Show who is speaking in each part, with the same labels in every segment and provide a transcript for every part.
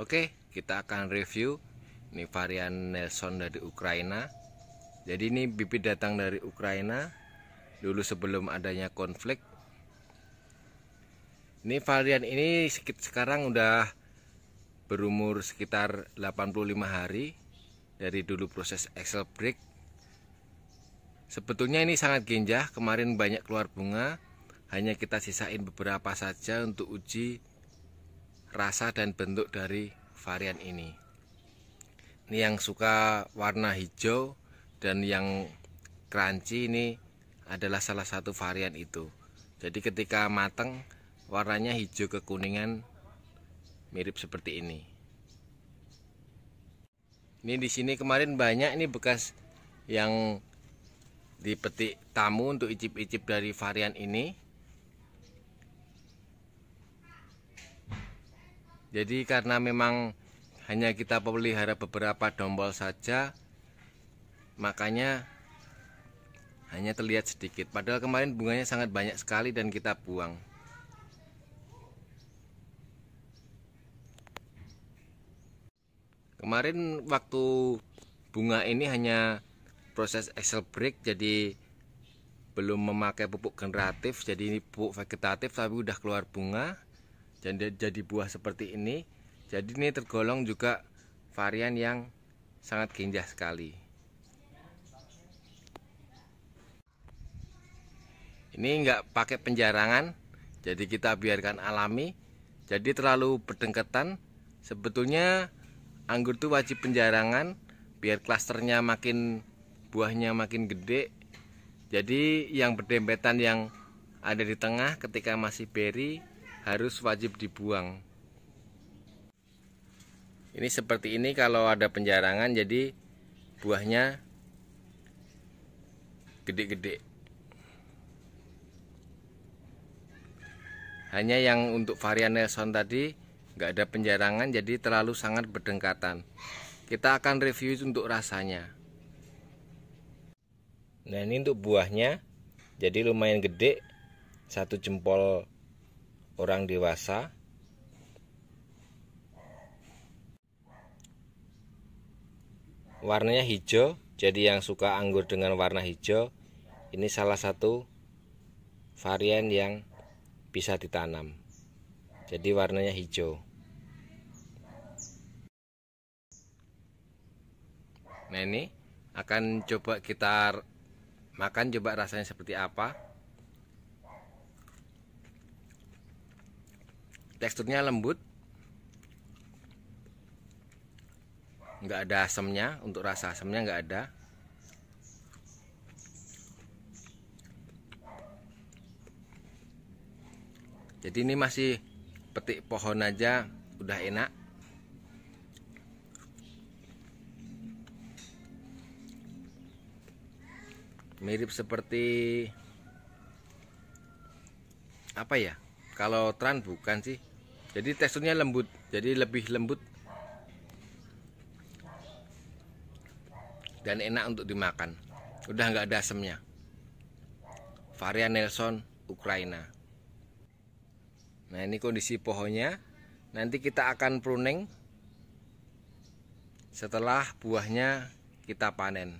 Speaker 1: Oke, kita akan review ini varian Nelson dari Ukraina. Jadi ini bibit datang dari Ukraina dulu sebelum adanya konflik. Ini varian ini sekarang udah berumur sekitar 85 hari dari dulu proses excel break. Sebetulnya ini sangat genjah. kemarin banyak keluar bunga, hanya kita sisain beberapa saja untuk uji rasa dan bentuk dari varian ini ini yang suka warna hijau dan yang crunchy ini adalah salah satu varian itu jadi ketika matang warnanya hijau kekuningan mirip seperti ini ini di sini kemarin banyak ini bekas yang dipetik tamu untuk icip-icip dari varian ini Jadi karena memang hanya kita pelihara beberapa dombol saja makanya hanya terlihat sedikit padahal kemarin bunganya sangat banyak sekali dan kita buang kemarin waktu bunga ini hanya proses excel break jadi belum memakai pupuk generatif jadi ini pupuk vegetatif tapi udah keluar bunga jadi jadi buah seperti ini jadi ini tergolong juga varian yang sangat ginjah sekali ini enggak pakai penjarangan jadi kita biarkan alami jadi terlalu berdengketan sebetulnya anggur itu wajib penjarangan biar klasternya makin buahnya makin gede jadi yang berdempetan yang ada di tengah ketika masih beri harus wajib dibuang ini seperti ini kalau ada penjarangan jadi buahnya gede-gede hanya yang untuk varian Nelson tadi nggak ada penjarangan jadi terlalu sangat berdekatan. kita akan review untuk rasanya nah ini untuk buahnya jadi lumayan gede satu jempol orang dewasa warnanya hijau jadi yang suka anggur dengan warna hijau ini salah satu varian yang bisa ditanam jadi warnanya hijau nah ini akan coba kita makan coba rasanya seperti apa teksturnya lembut nggak ada asamnya untuk rasa asamnya nggak ada jadi ini masih petik pohon aja udah enak mirip seperti apa ya kalau tran bukan sih jadi teksturnya lembut jadi lebih lembut dan enak untuk dimakan udah nggak ada asemnya varian Nelson Ukraina nah ini kondisi pohonnya nanti kita akan pruning setelah buahnya kita panen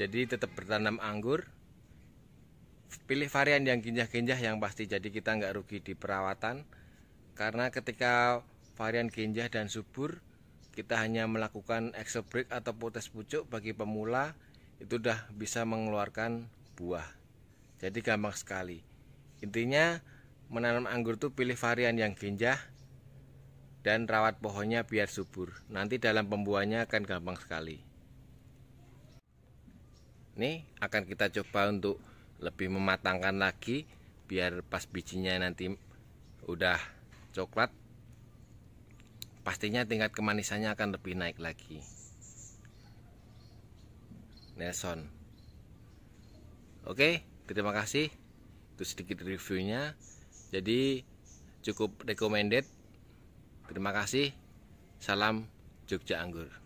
Speaker 1: jadi tetap bertanam anggur pilih varian yang ginjah-ginjah yang pasti jadi kita nggak rugi di perawatan karena ketika varian ginjah dan subur kita hanya melakukan exobreak atau potes pucuk bagi pemula itu sudah bisa mengeluarkan buah jadi gampang sekali intinya menanam anggur itu pilih varian yang ginjah dan rawat pohonnya biar subur nanti dalam pembuahannya akan gampang sekali ini akan kita coba untuk lebih mematangkan lagi biar pas bijinya nanti udah coklat pastinya tingkat kemanisannya akan lebih naik lagi Nelson Oke terima kasih itu sedikit reviewnya jadi cukup recommended terima kasih salam Jogja Anggur